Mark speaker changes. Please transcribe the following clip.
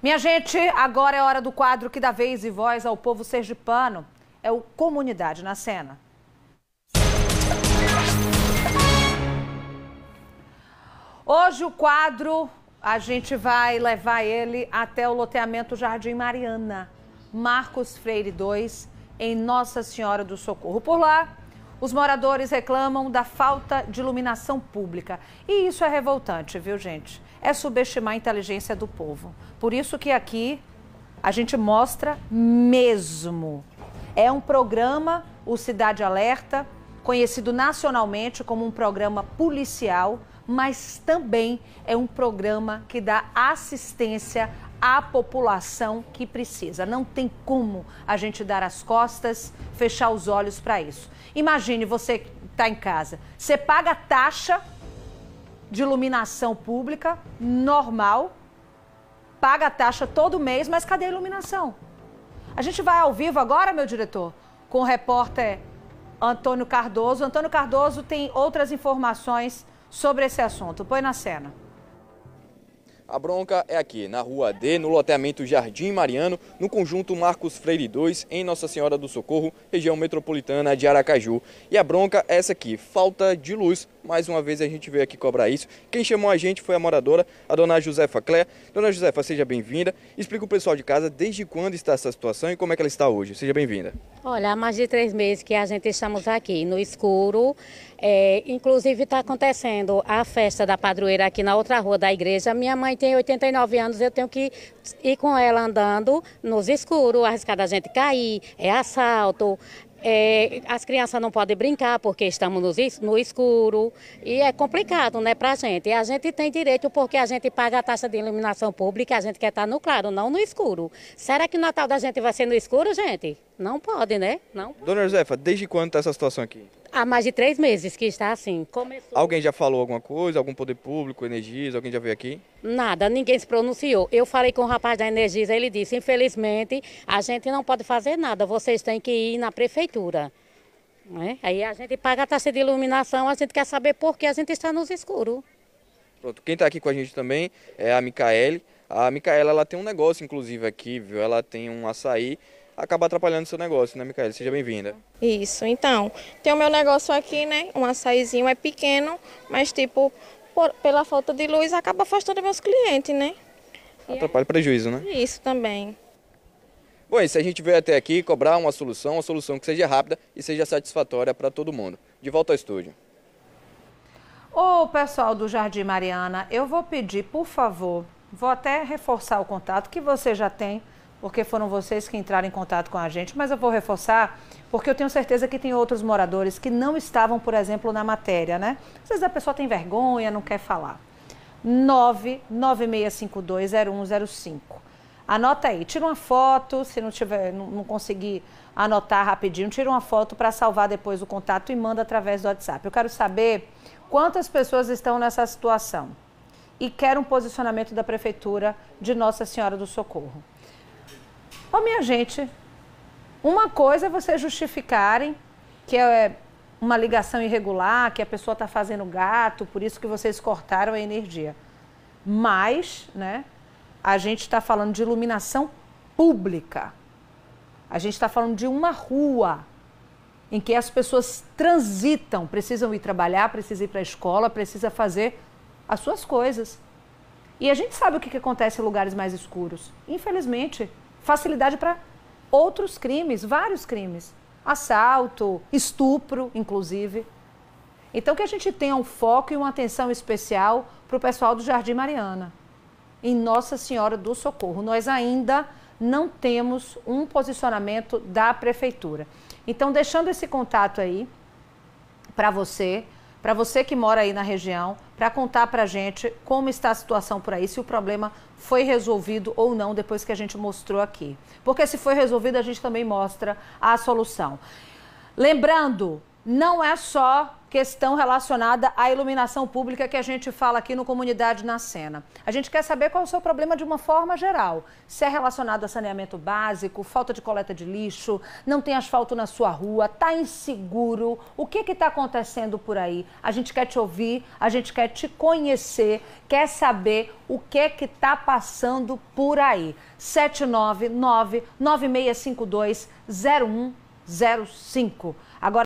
Speaker 1: Minha gente, agora é hora do quadro que dá vez e voz ao povo sergipano. É o Comunidade na Cena. Hoje o quadro, a gente vai levar ele até o loteamento Jardim Mariana, Marcos Freire 2, em Nossa Senhora do Socorro. Por lá, os moradores reclamam da falta de iluminação pública. E isso é revoltante, viu, gente? é subestimar a inteligência do povo. Por isso que aqui a gente mostra mesmo. É um programa, o Cidade Alerta, conhecido nacionalmente como um programa policial, mas também é um programa que dá assistência à população que precisa. Não tem como a gente dar as costas, fechar os olhos para isso. Imagine você está em casa, você paga taxa de iluminação pública, normal, paga a taxa todo mês, mas cadê a iluminação? A gente vai ao vivo agora, meu diretor, com o repórter Antônio Cardoso. Antônio Cardoso tem outras informações sobre esse assunto. Põe na cena.
Speaker 2: A bronca é aqui, na Rua D, no loteamento Jardim Mariano, no conjunto Marcos Freire 2, em Nossa Senhora do Socorro, região metropolitana de Aracaju. E a bronca é essa aqui, falta de luz mais uma vez a gente veio aqui cobrar isso. Quem chamou a gente foi a moradora, a dona Josefa Clé. Dona Josefa, seja bem-vinda. Explica o pessoal de casa desde quando está essa situação e como é que ela está hoje. Seja bem-vinda.
Speaker 3: Olha, há mais de três meses que a gente estamos aqui no escuro. É, inclusive está acontecendo a festa da padroeira aqui na outra rua da igreja. Minha mãe tem 89 anos, eu tenho que ir com ela andando nos escuros, arriscada a gente cair, é assalto, é, as crianças não podem brincar porque estamos no, no escuro e é complicado, né, para a gente. E a gente tem direito porque a gente paga a taxa de iluminação pública, a gente quer estar tá no claro, não no escuro. Será que o Natal da gente vai ser no escuro, gente? Não pode, né? Não
Speaker 2: pode. Dona Josefa, desde quando está essa situação aqui?
Speaker 3: Há mais de três meses que está assim. Começou...
Speaker 2: Alguém já falou alguma coisa? Algum poder público, Energias? Alguém já veio aqui?
Speaker 3: Nada, ninguém se pronunciou. Eu falei com o rapaz da Energisa, ele disse: infelizmente, a gente não pode fazer nada, vocês têm que ir na prefeitura. Né? Aí a gente paga a taxa de iluminação, a gente quer saber por que a gente está nos escuros.
Speaker 2: Pronto, quem está aqui com a gente também é a Micaele. A Micaela ela tem um negócio, inclusive, aqui, viu? Ela tem um açaí acaba atrapalhando o seu negócio, né, Micaela? Seja bem-vinda.
Speaker 3: Isso, então, tem o meu negócio aqui, né? Um açaizinho é pequeno, mas tipo, por, pela falta de luz, acaba afastando meus clientes, né?
Speaker 2: Atrapalha o prejuízo, né?
Speaker 3: Isso também.
Speaker 2: Bom, e se a gente veio até aqui cobrar uma solução, uma solução que seja rápida e seja satisfatória para todo mundo. De volta ao estúdio.
Speaker 1: Ô, pessoal do Jardim Mariana, eu vou pedir, por favor, vou até reforçar o contato que você já tem porque foram vocês que entraram em contato com a gente, mas eu vou reforçar, porque eu tenho certeza que tem outros moradores que não estavam, por exemplo, na matéria, né? Às vezes a pessoa tem vergonha, não quer falar. 996520105. Anota aí, tira uma foto, se não tiver, não, não conseguir anotar rapidinho, tira uma foto para salvar depois o contato e manda através do WhatsApp. Eu quero saber quantas pessoas estão nessa situação e quero um posicionamento da prefeitura de Nossa Senhora do Socorro. Ô, minha gente, uma coisa é vocês justificarem que é uma ligação irregular, que a pessoa está fazendo gato, por isso que vocês cortaram a energia. Mas, né, a gente está falando de iluminação pública. A gente está falando de uma rua em que as pessoas transitam, precisam ir trabalhar, precisam ir para a escola, precisam fazer as suas coisas. E a gente sabe o que, que acontece em lugares mais escuros. Infelizmente, facilidade para outros crimes, vários crimes. Assalto, estupro, inclusive. Então, que a gente tenha um foco e uma atenção especial para o pessoal do Jardim Mariana. Em Nossa Senhora do Socorro. Nós ainda não temos um posicionamento da prefeitura. Então, deixando esse contato aí para você, para você que mora aí na região, para contar para a gente como está a situação por aí, se o problema foi resolvido ou não depois que a gente mostrou aqui. Porque se foi resolvido, a gente também mostra a solução. Lembrando, não é só questão relacionada à iluminação pública que a gente fala aqui no Comunidade na Cena. A gente quer saber qual é o seu problema de uma forma geral. Se é relacionado a saneamento básico, falta de coleta de lixo, não tem asfalto na sua rua, está inseguro, o que está acontecendo por aí? A gente quer te ouvir, a gente quer te conhecer, quer saber o que que está passando por aí. 799 9652 0105